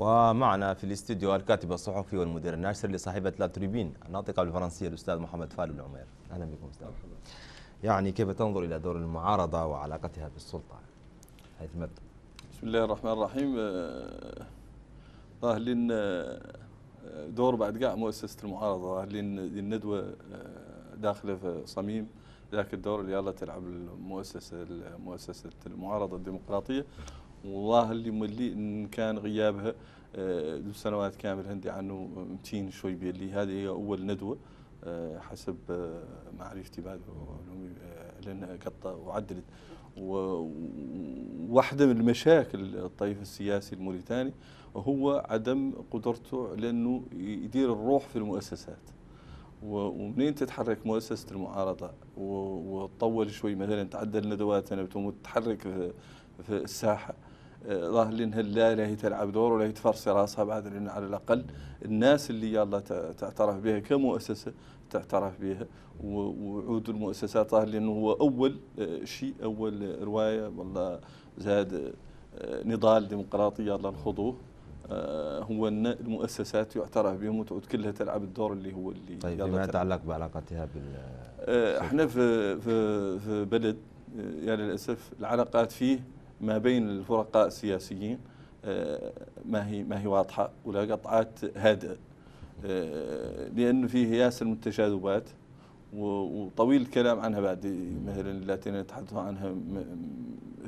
ومعنا في الاستديو الكاتب الصحفي والمدير الناشر لصاحبة لا تريبين الناطقة بالفرنسية الأستاذ محمد فالو العمير أهلا بكم أستاذ يعني كيف تنظر إلى دور المعارضة وعلاقتها بالسلطة حيث مبدا بسم الله الرحمن الرحيم راه آه، دور بعد قاع مؤسسة المعارضة راه الندوة آه، داخلة في صميم ذاك الدور اللي يلا تلعب المؤسسة مؤسسة المعارضة الديمقراطية والله اللي ملي إن كان غيابها آه، لسنوات كامل هندي عنه متين شوي بيلي هذه هي أول ندوة آه، حسب آه، معرفتي بعد لأنها قطة وعدلت وواحدة من المشاكل الطيف السياسي الموريتاني هو عدم قدرته لأنه يدير الروح في المؤسسات ومنين تتحرك مؤسسة المعارضة وتطول شوي مثلا تعدل ندواتنا بتقوم في الساحة ظاهر لانها لا لا تلعب دور ولا هي تفرصي راسها بعد على الاقل الناس اللي يلا تعترف بها كمؤسسه تعترف بها وعود المؤسسات ظاهر لانه هو اول آه، شيء اول روايه والله زاد آه، نضال ديمقراطي يلا نخوضوه آه، هو ان المؤسسات يعترف بهم وتعود كلها تلعب الدور اللي هو اللي طيب فيما يتعلق بعلاقتها بال احنا في في في بلد يعني للاسف العلاقات فيه ما بين الفرقاء السياسيين آه، ما هي ما هي واضحه ولا قطعات هادئه آه، لان فيه ياسر من التشاذبات وطويل الكلام عنها بعد مثلا اللاتين نتحدث عنها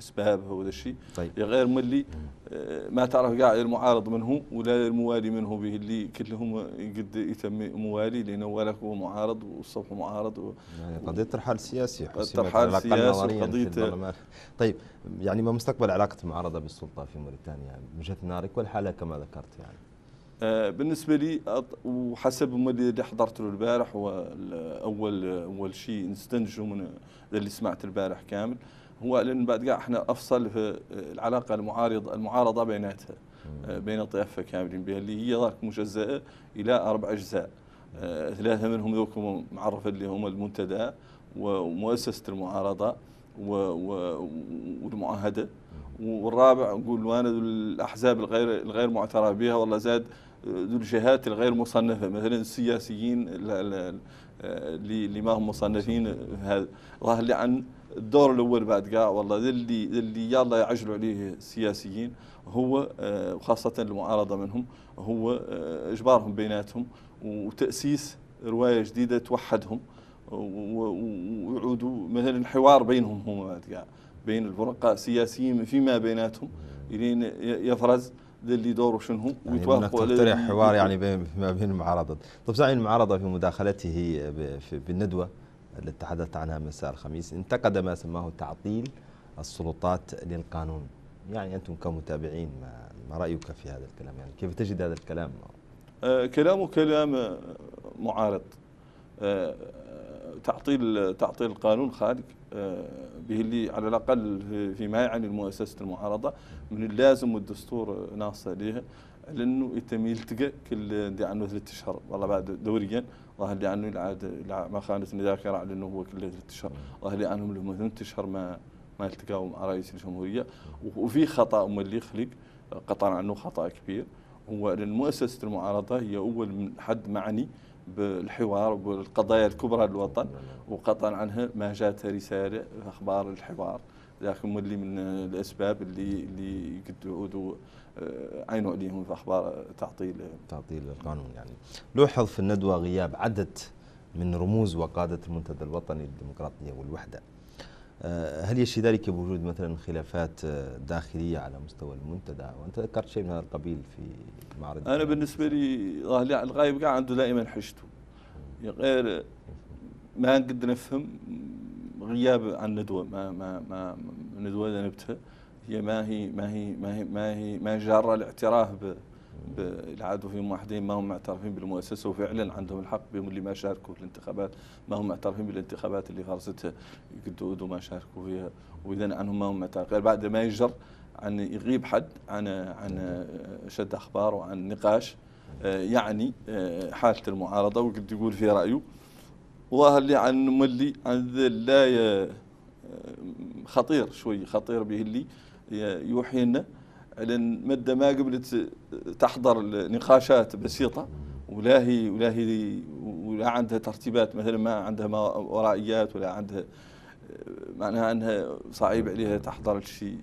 اسباب هو الشيء طيب. غير ملي آه، ما تعرف كاع المعارض منه ولا الموالي منه به اللي كلهم قد يتم موالي لانه ولك هو معارض والصف معارض و... يعني قضيه ترحال سياسي ترحال سياسي قضيه آه، طيب يعني ما مستقبل علاقه المعارضه بالسلطه في موريتانيا يعني من وجهه نظرك والحاله كما ذكرت يعني آه، بالنسبة لي وحسب ما اللي حضرت له البارح هو أول أول شيء نستنتجه من اللي سمعت البارح كامل هو لان بعد احنا افصل في آه، العلاقه المعارض المعارضه بيناتها آه، بين الطيافه كاملين بها اللي هي ذاك مجزاه الى اربع اجزاء ثلاثه آه، منهم ذوكم معرفه اللي هم المنتدى ومؤسسه المعارضه والمعاهده والرابع نقول وانا الاحزاب الغير الغير معترف بها والله زاد ذو الجهات الغير مصنفه مثلا السياسيين اللي ما هم مصنفين هذا راه لي عن الدور الاول بعد قاع والله اللي اللي يلا يعجلوا عليه السياسيين هو آه، وخاصه المعارضه منهم هو آه، اجبارهم بيناتهم وتاسيس روايه جديده توحدهم ويعودوا مثلا حوار بينهم هم بعد قاع بين الفرقاء السياسيين فيما بيناتهم الين يفرز اللي دوره شنو يعني ويتوافقوا يعني تقترح حوار يعني ما بين المعارضه طب زعيم المعارضه في مداخلته بالندوه التي تحدثت عنها مساء الخميس انتقد ما سماه تعطيل السلطات للقانون يعني أنتم كمتابعين ما, ما رأيك في هذا الكلام يعني كيف تجد هذا الكلام آه كلامه كلام أه، معارض آه تعطيل تعطيل القانون آه به اللي على الاقل فيما يعني المؤسسه المعارضه من اللازم والدستور ناص ليها لانه يتم يلتقى كل دي عنه ثلاث اشهر والله بعد دوريا ظهر لي عنه العاد ما خانتني ذاكره على انه هو كل ثلاث اشهر ظهر لي عنهم لهم ثلاث اشهر ما ما التقاوا مع رئيس الجمهوريه وفي خطا هم اللي خلق قطعا عنه خطا كبير هو لان مؤسسه المعارضه هي اول حد معني بالحوار وبالقضايا الكبرى للوطن وقطعا عنها ما جاتها رساله اخبار الحوار لكن مدلي من الاسباب اللي اللي قد يعودوا آه، عينوا عليهم في اخبار تعطيل تعطيل القانون يعني لوحظ في الندوه غياب عدد من رموز وقاده المنتدى الوطني للديمقراطيه والوحده آه، هل يشي ذلك بوجود مثلا خلافات آه، داخليه على مستوى المنتدى وانت ذكرت شيء من هذا القبيل في معرض انا بالنسبه لي الغايب قاعد عنده دائما حشته غير ما قد نفهم غياب عن ندوه ما ما ما ندوه ذنبته هي ما هي ما هي ما هي ما هي ما هي جاره الاعتراف بالعدو فيهم واحدين ما هم معترفين بالمؤسسه وفعلا عندهم الحق بهم اللي ما شاركوا في الانتخابات ما هم معترفين بالانتخابات اللي خلصتها قدود وما شاركوا فيها واذا عنهم ما هم معترفين بعد ما يجر عن يغيب حد عن عن شد اخبار وعن نقاش آه، يعني آه، حاله المعارضه وقد يقول في رايه اللي عن ملي عن لا خطير شوي خطير به اللي يوحي لنا على مدة ما قبلت تحضر نقاشات بسيطة ولا هي ولا هي ولا عندها ترتيبات مثلا ما عندها ما ورائيات ولا عندها معناها انها صعيب عليها تحضر شيء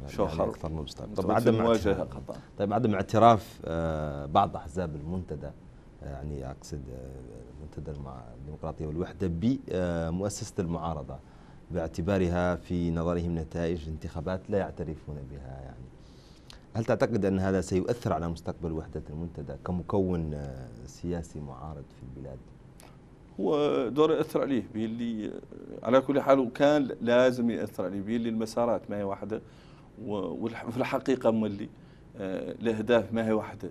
يعني شوخر يعني اكثر من طيب عدم مواجهه طيب عدم اعتراف آه، بعض احزاب المنتدى يعني اقصد آه، منتدى الديمقراطيه والوحده بمؤسسه المعارضه باعتبارها في نظرهم نتائج انتخابات لا يعترفون بها يعني هل تعتقد ان هذا سيؤثر على مستقبل وحده المنتدى كمكون آه، سياسي معارض في البلاد؟ هو دور ياثر عليه باللي آه، على كل حال كان لازم ياثر عليه باللي المسارات ما هي واحده وفي الحقيقه ملي الاهداف ما هي واحده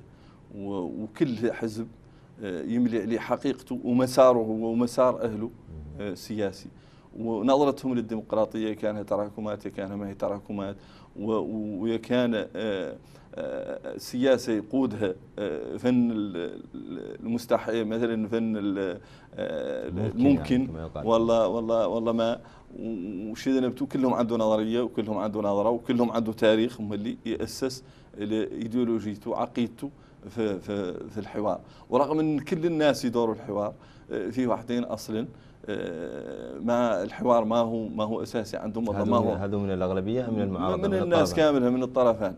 وكل حزب آه، يملي عليه حقيقته ومساره هو ومسار أهله آه، سياسي ونظرتهم للديمقراطية كانها تراكمات كانها ما هي تراكمات وكان آه، سياسة يقودها فن المستحيل مثلا فن يعني الممكن والله والله والله ما وشذا نبتو كلهم عنده نظرية وكلهم عنده نظرة وكلهم عنده تاريخ هم اللي يأسس لإيديولوجيته عقيدته في في في الحوار ورغم ان كل الناس يدوروا الحوار آه، في واحدين اصلا آه، ما الحوار ما هو ما هو اساسي عندهم والله ما هو هذو من الاغلبيه من المعارضه من, من الناس كامله من الطرفين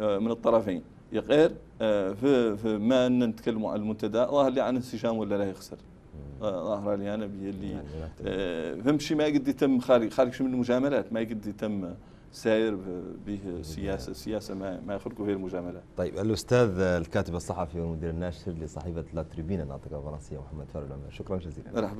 آه، من الطرفين غير في في ما ان نتكلموا على المنتدى ظاهر لي عن انسجام ولا لا يخسر ظاهر لي انا اللي يعني فهمت شي ما قد يتم خارج خارج من المجاملات ما قد يتم ساير به سياسه سياسه ما, ما يخرجه هي المجامله طيب الاستاذ الكاتب الصحفي والمدير الناشر لصحيفه لا تريبينا الناطقه الفرنسيه محمد فارو شكرا جزيلا